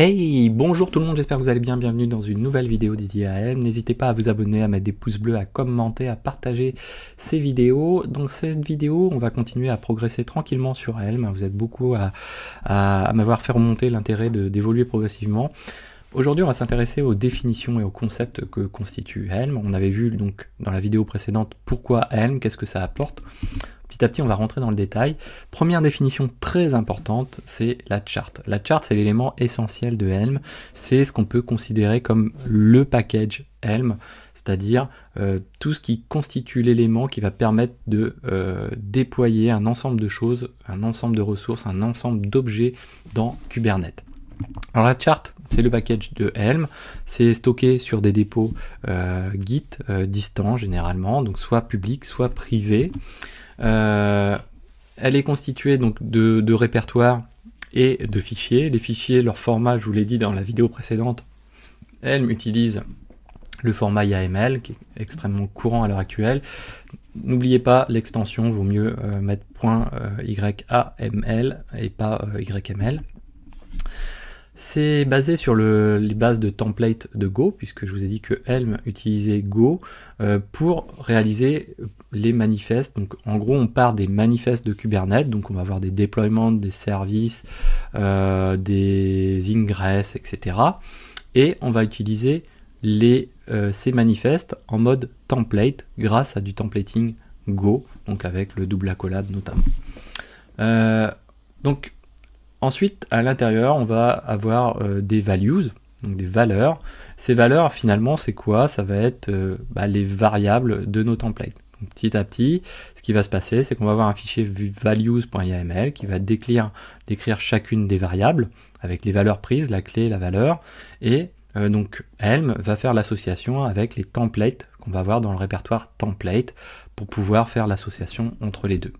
Hey, bonjour tout le monde, j'espère que vous allez bien, bienvenue dans une nouvelle vidéo dédiée à N'hésitez pas à vous abonner, à mettre des pouces bleus, à commenter, à partager ces vidéos. Donc cette vidéo, on va continuer à progresser tranquillement sur Helm. Vous êtes beaucoup à, m'avoir fait remonter l'intérêt d'évoluer progressivement. Aujourd'hui, on va s'intéresser aux définitions et aux concepts que constitue Helm. On avait vu donc dans la vidéo précédente pourquoi Helm, qu'est-ce que ça apporte petit à petit, on va rentrer dans le détail. Première définition très importante, c'est la charte. La charte c'est l'élément essentiel de Helm. C'est ce qu'on peut considérer comme le package Helm, c'est-à-dire euh, tout ce qui constitue l'élément qui va permettre de euh, déployer un ensemble de choses, un ensemble de ressources, un ensemble d'objets dans Kubernetes. Alors la charte, c'est le package de Helm, c'est stocké sur des dépôts euh, Git euh, distants généralement, donc soit public, soit privé. Euh, elle est constituée donc de, répertoires et de fichiers. Les fichiers, leur format, je vous l'ai dit dans la vidéo précédente, Helm utilise le format YAML qui est extrêmement courant à l'heure actuelle. N'oubliez pas l'extension, vaut mieux mettre .yaml et pas YML. C'est basé sur les bases de template de Go, puisque je vous ai dit que Helm utilisait Go euh, pour réaliser euh, les manifestes. Donc en gros, on part des manifestes de Kubernetes, donc on va avoir des déploiements, des services, euh, des ingresses, etc. Et on va utiliser les, ces manifestes en mode template grâce à du templating Go, donc avec le double accolade notamment. donc Ensuite, à l'intérieur, on va avoir euh, des values, donc des valeurs. Ces valeurs, finalement, c'est quoi Ça va être euh, bah, les variables de nos templates. Donc, petit à petit, ce qui va se passer, c'est qu'on va avoir un fichier values.yaml qui va décrire, décrire chacune des variables avec les valeurs prises, la clé, la valeur, et euh, donc Helm va faire l'association avec les templates qu'on va avoir dans le répertoire template pour pouvoir faire l'association entre les deux.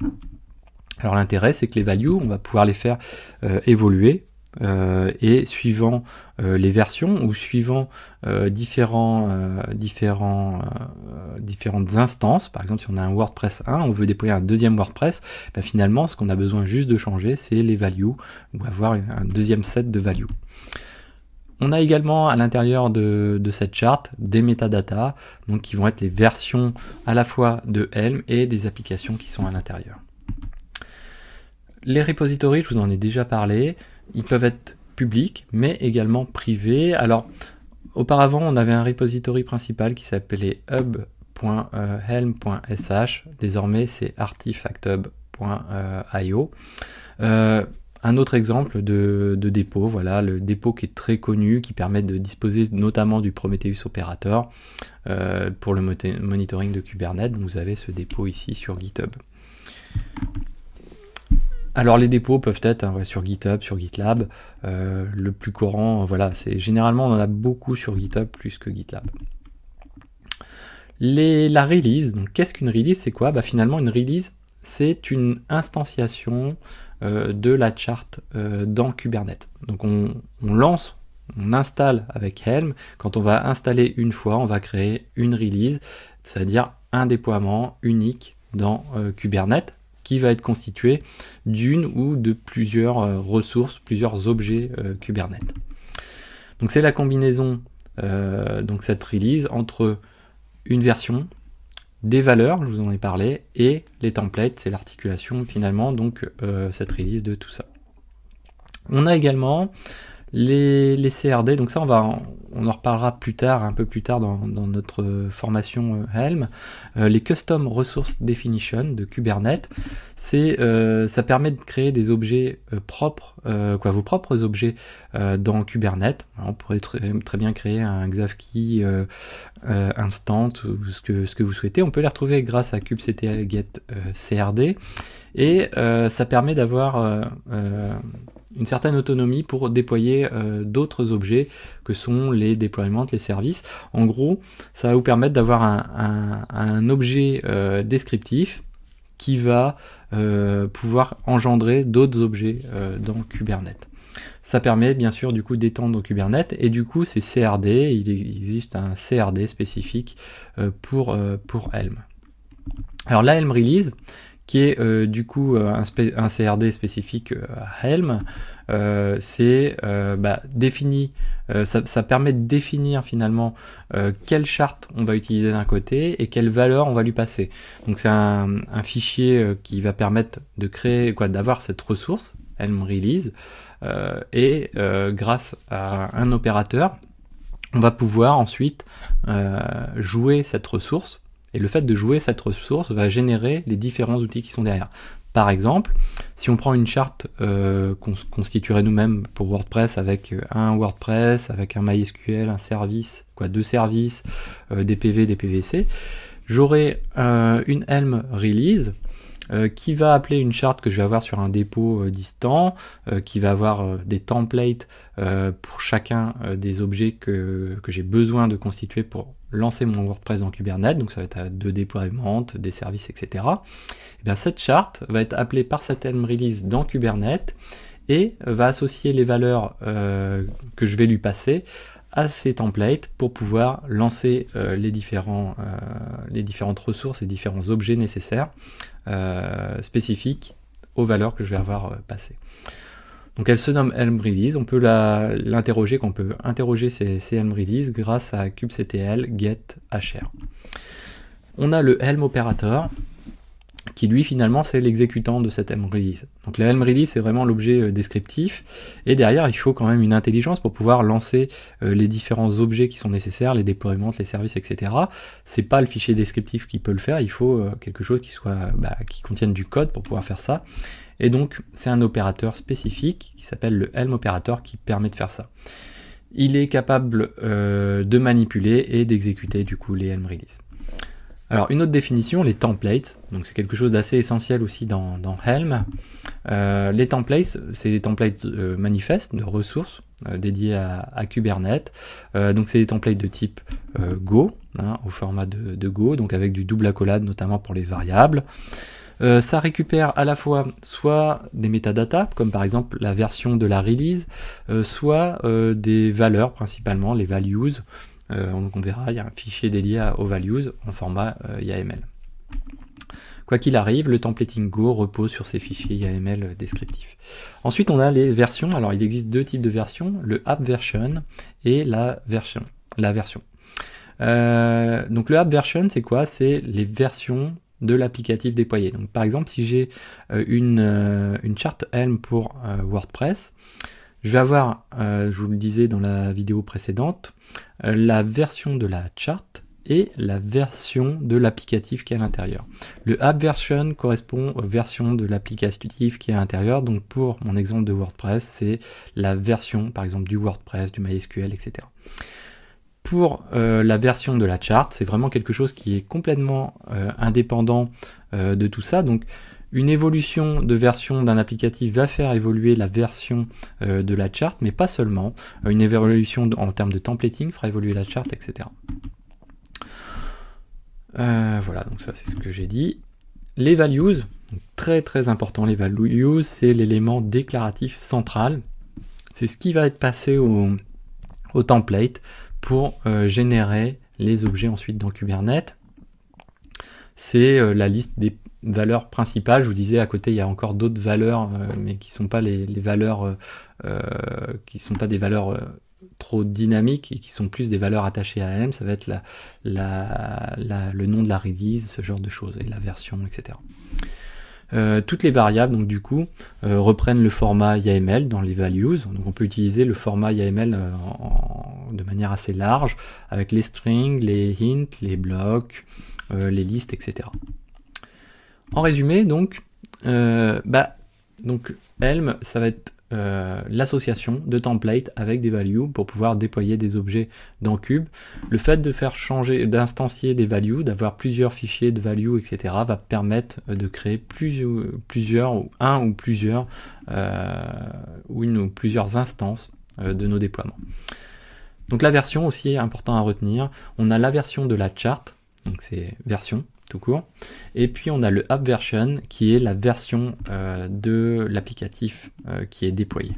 Alors l'intérêt, c'est que les values, on va pouvoir les faire euh, évoluer euh, et suivant euh, les versions ou suivant différents, différents, différentes instances, par exemple si on a un WordPress 1, on veut déployer un deuxième WordPress, ben, finalement ce qu'on a besoin juste de changer c'est les values ou avoir un deuxième set de values. On a également à l'intérieur de, de, cette charte des métadatas, donc qui vont être les versions à la fois de Helm et des applications qui sont à l'intérieur les repositories, je vous en ai déjà parlé, ils peuvent être publics, mais également privés. Alors, auparavant, on avait un repository principal qui s'appelait hub.helm.sh. Euh, Désormais, c'est artifacthub.io. Euh, euh, un autre exemple de, dépôt, voilà, le dépôt qui est très connu, qui permet de disposer notamment du Prometheus Operator pour le monitoring de Kubernetes. vous avez ce dépôt ici sur GitHub. Alors les dépôts peuvent être hein, sur GitHub, sur GitLab. Euh, le plus courant, voilà, c'est généralement on en a beaucoup sur GitHub plus que GitLab. Les, la release, donc qu'est-ce qu'une release C'est quoi bah, Finalement une release, c'est une instanciation euh, de la charte euh, dans Kubernetes. Donc on, lance on installe avec Helm. Quand on va installer une fois, on va créer une release, c'est-à-dire un déploiement unique dans Kubernetes va être constitué d'une ou de plusieurs euh, ressources, plusieurs objets euh, Kubernetes. Donc c'est la combinaison, euh, donc cette release, entre une version, des valeurs, je vous en ai parlé, et les templates, c'est l'articulation finalement, donc cette release de tout ça. On a également les, CRD, donc ça on, va, en, on en reparlera plus tard, un peu plus tard dans, notre formation euh, Helm. Euh, les Custom Resource Definition de Kubernetes, c'est, euh, ça permet de créer des objets propres, quoi, vos propres objets dans Kubernetes. on pourrait très, bien créer un Xavki instant ou ce que, ce que vous souhaitez. On peut les retrouver grâce à kubectl get CRD et ça permet d'avoir une certaine autonomie pour déployer euh, d'autres objets que sont les déploiements, les services. En gros, ça va vous permettre d'avoir un, objet euh, descriptif qui va euh, pouvoir engendrer d'autres objets dans Kubernetes. Ça permet bien sûr du coup d'étendre Kubernetes et du coup c'est CRD, il existe un CRD spécifique pour, pour Helm. Alors la Helm Release, qui est euh, du coup euh, un, CRD spécifique euh, à Helm. c'est bah, défini, ça, permet de définir finalement quelle charte on va utiliser d'un côté et quelle valeur on va lui passer. Donc c'est un, un, fichier qui va permettre de créer, quoi, d'avoir cette ressource, Helm Release, et grâce à un opérateur, on va pouvoir ensuite jouer cette ressource et le fait de jouer cette ressource va générer les différents outils qui sont derrière. Par exemple, si on prend une charte euh, qu'on constituerait nous-mêmes pour WordPress avec euh, un WordPress, avec un MySQL, un service, quoi, deux services, euh, des PV, des PVC, j'aurai une Helm release qui va appeler une charte que je vais avoir sur un dépôt distant, qui va avoir des templates pour chacun des objets que, que j'ai besoin de constituer pour lancer mon WordPress dans Kubernetes, donc ça va être à deux déploiements, des services, etc. Eh cette charte va être appelée par cette release dans Kubernetes et va associer les valeurs euh, que je vais lui passer à ces templates pour pouvoir lancer euh, les, euh, les différentes ressources et différents objets nécessaires spécifiques aux valeurs que je vais avoir passées. Donc elle se nomme Helm Release, on peut l'interroger, qu'on peut interroger ces, ces, Release grâce à kubectl get hr. On a le Helm Operator qui lui finalement c'est l'exécutant de cette Helm release. Donc la Helm release c'est vraiment l'objet euh, descriptif et derrière il faut quand même une intelligence pour pouvoir lancer euh, les différents objets qui sont nécessaires, les déploiements, les services, etc. C'est pas le fichier descriptif qui peut le faire, il faut euh, quelque chose qui soit bah, qui contienne du code pour pouvoir faire ça. Et donc c'est un opérateur spécifique qui s'appelle le Helm opérateur qui permet de faire ça. Il est capable de manipuler et d'exécuter du coup les Helm release. Alors une autre définition, les templates, donc c'est quelque chose d'assez essentiel aussi dans, Helm. Euh, les templates, c'est des templates euh, manifestes, de ressources euh, dédiées à, Kubernetes. donc c'est des templates de type Go, hein, au format de, Go, donc avec du double accolade notamment pour les variables. ça récupère à la fois soit des métadatas, comme par exemple la version de la release, soit des valeurs principalement, les values, euh, on verra, il y a un fichier dédié à, aux values en format euh, YAML. Quoi qu'il arrive, le templating Go repose sur ces fichiers YAML euh, descriptifs. Ensuite, on a les versions. Alors, il existe deux types de versions, le app version et la version. La version. donc, le app version, c'est quoi C'est les versions de l'applicatif déployé. Donc, par exemple, si j'ai une, une charte Helm pour WordPress, je vais avoir, euh, je vous le disais dans la vidéo précédente, euh, la version de la chart et la version de l'applicatif qui est à l'intérieur. Le app version correspond aux versions de l'applicatif qui est à l'intérieur. Donc pour mon exemple de WordPress, c'est la version par exemple du WordPress, du MySQL, etc. Pour euh, la version de la chart, c'est vraiment quelque chose qui est complètement indépendant de tout ça. Donc une évolution de version d'un applicatif va faire évoluer la version euh, de la charte mais pas seulement. Euh, une évolution en termes de templating fera évoluer la charte etc. Euh, voilà, donc ça c'est ce que j'ai dit. Les values, très très important, les values, c'est l'élément déclaratif central. C'est ce qui va être passé au, template pour générer les objets ensuite dans Kubernetes. C'est la liste des valeur principales. Je vous disais, à côté, il y a encore d'autres valeurs, euh, mais qui sont pas les, valeurs, euh, euh, qui sont pas des valeurs trop dynamiques et qui sont plus des valeurs attachées à elle Ça va être le nom de la release, ce genre de choses, et la version, etc. toutes les variables, donc du coup, reprennent le format YAML dans les values. Donc on peut utiliser le format YAML de manière assez large avec les strings, les hints, les blocs, les listes, etc. En résumé, donc, euh, bah, donc Helm, ça va être euh, l'association de templates avec des values pour pouvoir déployer des objets dans Cube. Le fait de faire changer, d'instancier des values, d'avoir plusieurs fichiers de values, etc., va permettre de créer euh, plusieurs, un ou plusieurs, ou une ou plusieurs instances de nos déploiements. Donc la version aussi est important à retenir. On a la version de la charte, donc c'est version, tout court. Et puis on a le app version qui est la version euh, de l'applicatif euh, qui est déployé.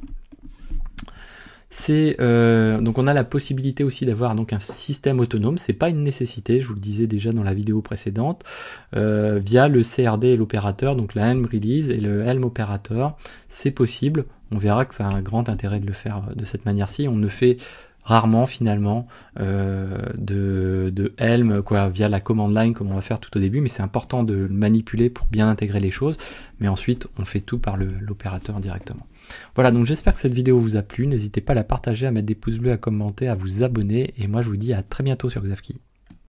C'est euh, donc on a la possibilité aussi d'avoir donc un système autonome. C'est pas une nécessité, je vous le disais déjà dans la vidéo précédente, via le CRD et l'opérateur, donc la Helm release et le Helm opérateur, c'est possible. On verra que ça a un grand intérêt de le faire de cette manière-ci. On ne fait rarement finalement euh, de, Helm quoi, via la command line comme on va faire tout au début, mais c'est important de le manipuler pour bien intégrer les choses, mais ensuite on fait tout par l'opérateur directement. Voilà, donc j'espère que cette vidéo vous a plu, n'hésitez pas à la partager, à mettre des pouces bleus, à commenter, à vous abonner, et moi je vous dis à très bientôt sur Xavki.